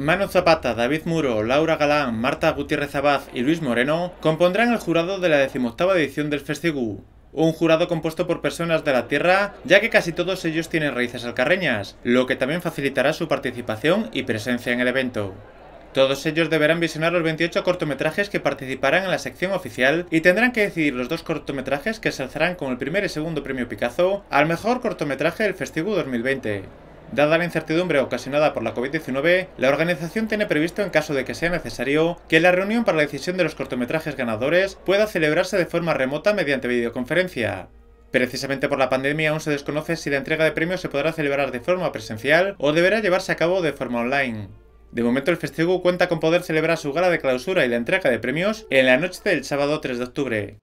Manu Zapata, David Muro, Laura Galán, Marta Gutiérrez Abad y Luis Moreno compondrán el jurado de la decimoctava edición del Festigu. Un jurado compuesto por personas de la tierra, ya que casi todos ellos tienen raíces alcarreñas, lo que también facilitará su participación y presencia en el evento. Todos ellos deberán visionar los 28 cortometrajes que participarán en la sección oficial y tendrán que decidir los dos cortometrajes que se alzarán con el primer y segundo premio Picasso al mejor cortometraje del Festivo 2020. Dada la incertidumbre ocasionada por la COVID-19, la organización tiene previsto, en caso de que sea necesario, que la reunión para la decisión de los cortometrajes ganadores pueda celebrarse de forma remota mediante videoconferencia. Precisamente por la pandemia aún se desconoce si la entrega de premios se podrá celebrar de forma presencial o deberá llevarse a cabo de forma online. De momento el Festival cuenta con poder celebrar su gala de clausura y la entrega de premios en la noche del sábado 3 de octubre.